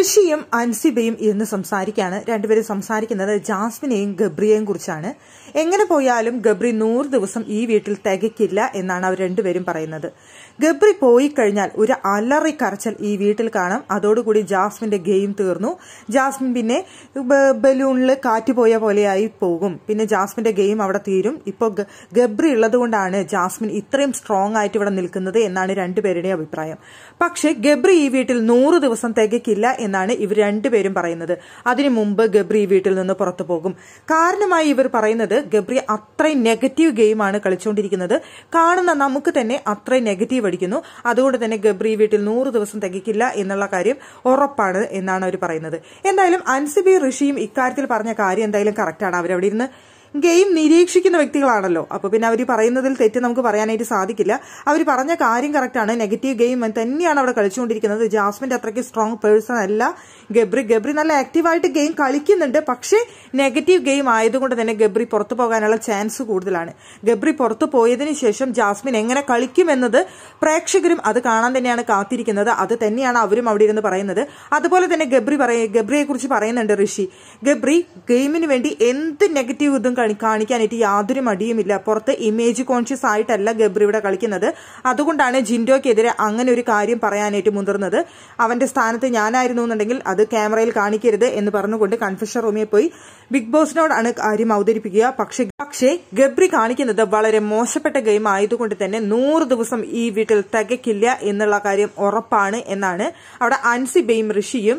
ഋഷിയും അൻസിബയും ഇരുന്ന് സംസാരിക്കാണ് രണ്ടുപേരും സംസാരിക്കുന്നത് ജാസ്മിനെയും ഗബ്രിയെയും കുറിച്ചാണ് എങ്ങനെ പോയാലും ഗബ്രി നൂറ് ദിവസം ഈ വീട്ടിൽ തികക്കില്ല എന്നാണ് അവർ രണ്ടുപേരും പറയുന്നത് ഗബ്രി പോയി കഴിഞ്ഞാൽ ഒരു അലറി കരച്ചൽ ഈ വീട്ടിൽ കാണാം അതോടുകൂടി ജാസ്മിന്റെ ഗെയിം തീർന്നു ജാസ്മിൻ പിന്നെ ബലൂണിൽ കാറ്റ് പോയ പോലെയായി പോകും പിന്നെ ജാസ്മിന്റെ ഗെയിം അവിടെ തീരും ഇപ്പോൾ ഗബ്രി ഉള്ളതുകൊണ്ടാണ് ജാസ്മിൻ ഇത്രയും സ്ട്രോങ് ആയിട്ട് ഇവിടെ നിൽക്കുന്നത് എന്നാണ് രണ്ടുപേരുടെയും അഭിപ്രായം പക്ഷേ ഗബ്രി ഈ വീട്ടിൽ നൂറ് ദിവസം തികയ്ക്കില്ല എന്നാണ് ഇവർ രണ്ടുപേരും പറയുന്നത് അതിനു മുമ്പ് ഗബ്രി വീട്ടിൽ നിന്ന് പുറത്തു പോകും കാരണമായി ഇവർ പറയുന്നത് ഗബ്രി അത്രയും നെഗറ്റീവ് ഗെയിമാണ് കളിച്ചുകൊണ്ടിരിക്കുന്നത് കാണുന്ന നമുക്ക് തന്നെ അത്രയും നെഗറ്റീവ് അടിക്കുന്നു അതുകൊണ്ട് തന്നെ ഗബ്രി വീട്ടിൽ നൂറ് ദിവസം തികക്കില്ല എന്നുള്ള കാര്യം ഉറപ്പാണ് എന്നാണ് അവർ പറയുന്നത് എന്തായാലും അൻസിബി ഋഷിയും ഇക്കാര്യത്തിൽ പറഞ്ഞ കാര്യം എന്തായാലും കറക്റ്റാണ് അവരവിടെ ഇരുന്ന് ഗെയിം നിരീക്ഷിക്കുന്ന വ്യക്തികളാണല്ലോ അപ്പോൾ പിന്നെ അവർ പറയുന്നതിൽ തെറ്റ് നമുക്ക് പറയാനായിട്ട് സാധിക്കില്ല അവർ പറഞ്ഞ കാര്യം കറക്റ്റാണ് നെഗറ്റീവ് ഗെയിം തന്നെയാണ് അവിടെ കളിച്ചുകൊണ്ടിരിക്കുന്നത് ജാസ്മിന്റെ അത്രയ്ക്ക് സ്ട്രോങ് പേഴ്സൺ അല്ല ഗബ്രി ഗബ്രി നല്ല ആക്റ്റീവായിട്ട് ഗെയിം കളിക്കുന്നുണ്ട് പക്ഷേ നെഗറ്റീവ് ഗെയിം ആയതുകൊണ്ട് തന്നെ ഗബ്രി പുറത്തു പോകാനുള്ള ചാൻസ് കൂടുതലാണ് ഗബ്രി പുറത്തു പോയതിനു ശേഷം ജാസ്മിൻ എങ്ങനെ കളിക്കുമെന്നത് പ്രേക്ഷകരും അത് കാണാൻ തന്നെയാണ് കാത്തിരിക്കുന്നത് അത് തന്നെയാണ് അവരും അവിടെ ഇരുന്ന് പറയുന്നത് അതുപോലെ തന്നെ ഗബ്രി പറയ ഗബ്രിയെ കുറിച്ച് പറയുന്നുണ്ട് ഋഷി ഗബ്രി ഗെയിമിന് വേണ്ടി എന്ത് നെഗറ്റീവ് ഇതും കളി കാണിക്കാനായിട്ട് യാതൊരു മടിയുമില്ല പുറത്ത് ഇമേജ് കോൺഷ്യസ് ആയിട്ടല്ല ഗബ്രി ഇവിടെ കളിക്കുന്നത് അതുകൊണ്ടാണ് ജിൻഡോയ്ക്കെതിരെ അങ്ങനെ ഒരു കാര്യം പറയാനായിട്ട് മുതിർന്നത് അവന്റെ സ്ഥാനത്ത് ഞാനായിരുന്നു എന്നുണ്ടെങ്കിൽ അത് ക്യാമറയിൽ കാണിക്കരുത് എന്ന് പറഞ്ഞുകൊണ്ട് കൺഫ്യൂഷൻ റൂമിൽ പോയി ബിഗ് ബോസിനോടാണ് കാര്യം അവതരിപ്പിക്കുക പക്ഷേ പക്ഷേ ഗബ്രി കാണിക്കുന്നത് വളരെ മോശപ്പെട്ട ഗെയിം ആയതുകൊണ്ട് തന്നെ നൂറ് ദിവസം ഈ വീട്ടിൽ തികയ്ക്കില്ല എന്നുള്ള കാര്യം ഉറപ്പാണ് എന്നാണ് അവിടെ അൻസിബയും ഋഷിയും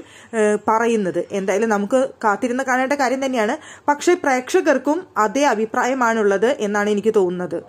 പറയുന്നത് എന്തായാലും നമുക്ക് കാത്തിരുന്ന് കാണേണ്ട കാര്യം തന്നെയാണ് പക്ഷേ പ്രേക്ഷകർക്കും അതേ അഭിപ്രായമാണുള്ളത് എന്നാണ് എനിക്ക് തോന്നുന്നത്